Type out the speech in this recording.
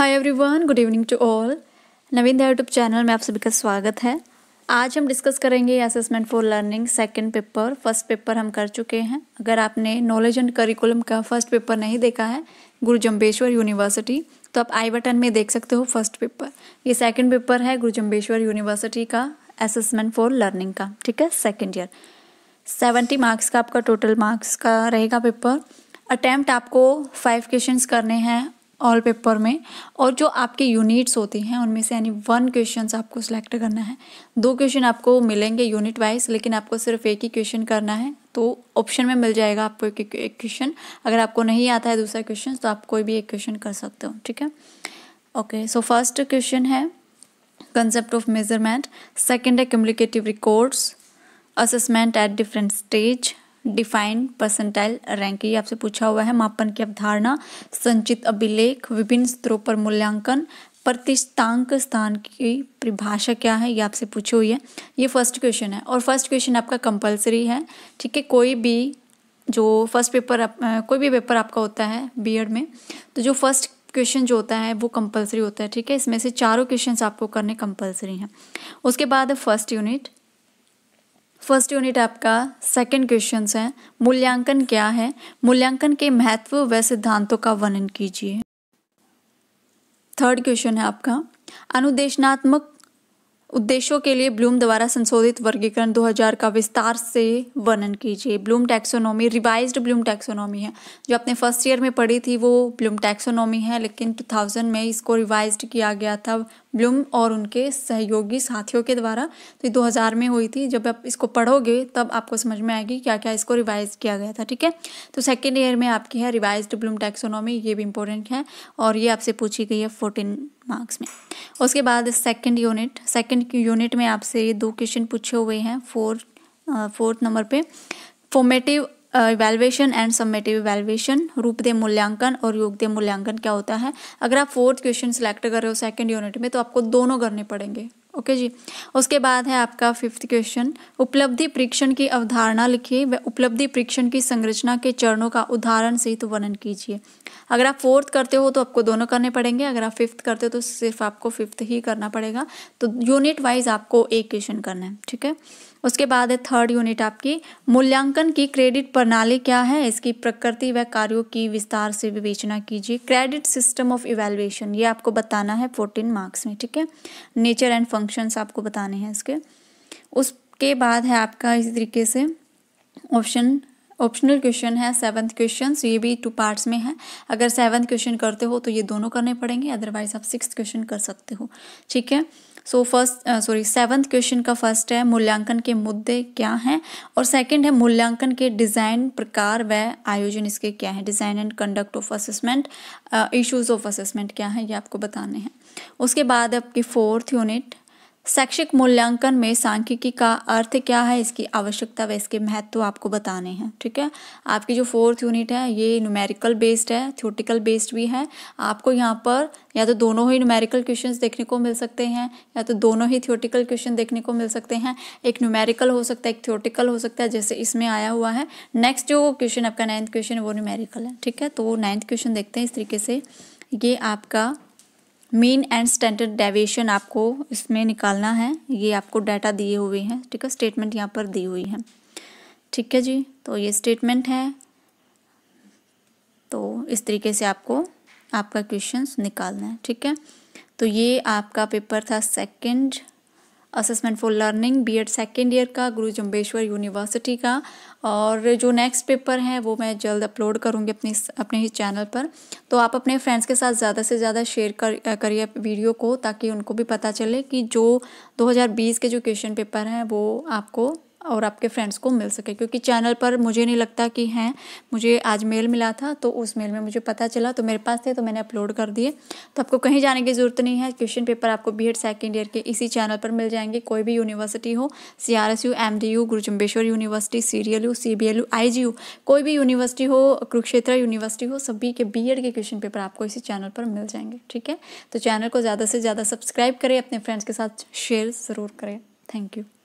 hi everyone good evening to all Naveen Daya YouTube channel में आप सभी का स्वागत है आज हम डिस्कस करेंगे assessment for learning second paper first paper हम कर चुके हैं अगर आपने नॉलेज एंड करिकुलम का फर्स्ट पेपर नहीं देखा है गुरु जम्बेश्वर यूनिवर्सिटी तो आप आई बटन में देख सकते हो फर्स्ट पेपर ये सेकेंड पेपर है गुरु जम्बेश्वर यूनिवर्सिटी का असेसमेंट फॉर लर्निंग का ठीक है सेकेंड ईयर सेवेंटी मार्क्स का आपका टोटल मार्क्स का रहेगा पेपर अटैम्प्ट आपको फाइव क्वेश्चन करने हैं ऑल पेपर में और जो आपके यूनिट्स होती हैं उनमें से यानी वन क्वेश्चन आपको सिलेक्ट करना है दो क्वेश्चन आपको मिलेंगे यूनिट वाइज लेकिन आपको सिर्फ एक ही क्वेश्चन करना है तो ऑप्शन में मिल जाएगा आपको एक एक क्वेश्चन अगर आपको नहीं आता है दूसरा क्वेश्चन तो आप कोई भी एक क्वेश्चन कर सकते हो ठीक है ओके सो फर्स्ट क्वेश्चन है कंसेप्ट ऑफ मेजरमेंट सेकेंड है communicative records assessment at different stage define percentile rank ये आपसे पूछा हुआ है मापन की अवधारणा संचित अभिलेख विभिन्न स्तरों पर मूल्यांकन प्रतिष्ठांक स्थान की परिभाषा क्या है ये आपसे पूछी हुई है ये फर्स्ट क्वेश्चन है और फर्स्ट क्वेश्चन आपका कंपलसरी है ठीक है कोई भी जो फर्स्ट पेपर आप कोई भी पेपर आपका होता है बी में तो जो फर्स्ट क्वेश्चन जो होता है वो कंपलसरी होता है ठीक है इसमें से चारों क्वेश्चन आपको करने कंपलसरी हैं उसके बाद फर्स्ट यूनिट फर्स्ट यूनिट आपका सेकंड क्वेश्चन है मूल्यांकन क्या है मूल्यांकन के महत्व व सिद्धांतों का वर्णन कीजिए थर्ड क्वेश्चन है आपका अनुदेशनात्मक उद्देश्यों के लिए ब्लूम द्वारा संशोधित वर्गीकरण 2000 का विस्तार से वर्णन कीजिए Bloom taxonomy revised Bloom taxonomy है जो आपने फर्स्ट ईयर में पढ़ी थी वो ब्लूम टैक्सोनॉमी है लेकिन 2000 में इसको रिवाइज्ड किया गया था ब्लूम और उनके सहयोगी साथियों के द्वारा तो दो हजार में हुई थी जब आप इसको पढ़ोगे तब आपको समझ में आएगी क्या क्या इसको रिवाइज किया गया था ठीक है तो सेकेंड ईयर में आपकी है रिवाइज ब्लूम टैक्सोनॉमी ये भी इंपॉर्टेंट है और ये आपसे पूछी गई है फोर्टीन मार्क्स में उसके बाद सेकंड यूनिट सेकंड यूनिट में आपसे ये दो क्वेश्चन पूछे हुए हैं फोर फोर्थ नंबर पे फॉर्मेटिव इवेलुएशन एंड सबमेटिव रूप दे मूल्यांकन और योग दे मूल्यांकन क्या होता है अगर आप फोर्थ क्वेश्चन सिलेक्ट कर रहे हो सेकंड यूनिट में तो आपको दोनों करने पड़ेंगे ओके जी उसके बाद है आपका फिफ्थ क्वेश्चन उपलब्धि परीक्षण की अवधारणा लिखिए व उपलब्धि परीक्षण की संरचना के चरणों का उदाहरण सहित तो वर्णन कीजिए अगर आप फोर्थ करते हो तो आपको दोनों करने पड़ेंगे अगर आप फिफ्थ करते हो तो सिर्फ आपको फिफ्थ ही करना पड़ेगा तो यूनिट वाइज आपको एक क्वेश्चन करना है ठीक है उसके बाद है थर्ड यूनिट आपकी मूल्यांकन की क्रेडिट प्रणाली क्या है इसकी प्रकृति व कार्यों की विस्तार से विवेचना कीजिए क्रेडिट सिस्टम ऑफ इवेल्युएशन ये आपको बताना है फोर्टीन मार्क्स में ठीक है नेचर एंड फंक्शंस आपको बताने हैं इसके उसके बाद है आपका इसी तरीके से ऑप्शन ऑप्शनल क्वेश्चन है सेवन्थ क्वेश्चन ये भी टू पार्ट्स में है अगर सेवन्थ क्वेश्चन करते हो तो ये दोनों करने पड़ेंगे अदरवाइज आप सिक्स क्वेश्चन कर सकते हो ठीक है so first sorry seventh question का फर्स्ट है मूल्यांकन के मुद्दे क्या हैं और सेकंड है मूल्यांकन के डिज़ाइन प्रकार व आयोजन इसके क्या है design and conduct of assessment issues of assessment क्या है ये आपको बताने हैं उसके बाद आपकी फोर्थ यूनिट शैक्षिक मूल्यांकन में सांख्यिकी का अर्थ क्या है इसकी आवश्यकता व इसके महत्व तो आपको बताने हैं ठीक है आपकी जो फोर्थ यूनिट है ये न्यूमेरिकल बेस्ड है थ्योटिकल बेस्ड भी है आपको यहाँ पर या तो दोनों ही न्यूमेरिकल क्वेश्चंस देखने को मिल सकते हैं या तो दोनों ही थ्योटिकल क्वेश्चन देखने को मिल सकते हैं एक न्यूमेरिकल हो सकता है एक थ्योटिकल हो सकता है जैसे इसमें आया हुआ है नेक्स्ट जो क्वेश्चन आपका नाइन्थ क्वेश्चन है वो न्यूमेरिकल है ठीक है तो नाइन्थ क्वेश्चन देखते हैं इस तरीके से ये आपका मीन एंड स्टैंडर्ड डेविएशन आपको इसमें निकालना है ये आपको डाटा दिए हुए हैं ठीक है स्टेटमेंट यहाँ पर दी हुई है ठीक है जी तो ये स्टेटमेंट है तो इस तरीके से आपको आपका क्वेश्चन निकालना है ठीक है तो ये आपका पेपर था second assessment for learning B Ed second year का गुरु जम्बेश्वर यूनिवर्सिटी का और जो नेक्स्ट पेपर हैं वो मैं जल्द अपलोड करूँगी अपनी अपने ही चैनल पर तो आप अपने फ्रेंड्स के साथ ज़्यादा से ज़्यादा शेयर कर करिए वीडियो को ताकि उनको भी पता चले कि जो 2020 के जो क्वेश्चन पेपर हैं वो आपको और आपके फ्रेंड्स को मिल सके क्योंकि चैनल पर मुझे नहीं लगता कि हैं मुझे आज मेल मिला था तो उस मेल में मुझे पता चला तो मेरे पास थे तो मैंने अपलोड कर दिए तो आपको कहीं जाने की ज़रूरत नहीं है क्वेश्चन पेपर आपको बी एड सेकेंड ईयर के इसी चैनल पर मिल जाएंगे कोई भी यूनिवर्सिटी हो C R S U M D U Guru Jambheshwar university C D L U C B L U I G U कोई भी यूनिवर्सिटी हो कुरुक्षेत्र यूनिवर्सिटी हो सभी के बी एड के क्वेश्चन पेपर आपको इसी चैनल पर मिल जाएंगे ठीक है तो चैनल को ज़्यादा से ज़्यादा सब्सक्राइब करें अपने फ्रेंड्स के साथ शेयर ज़रूर करें थैंक यू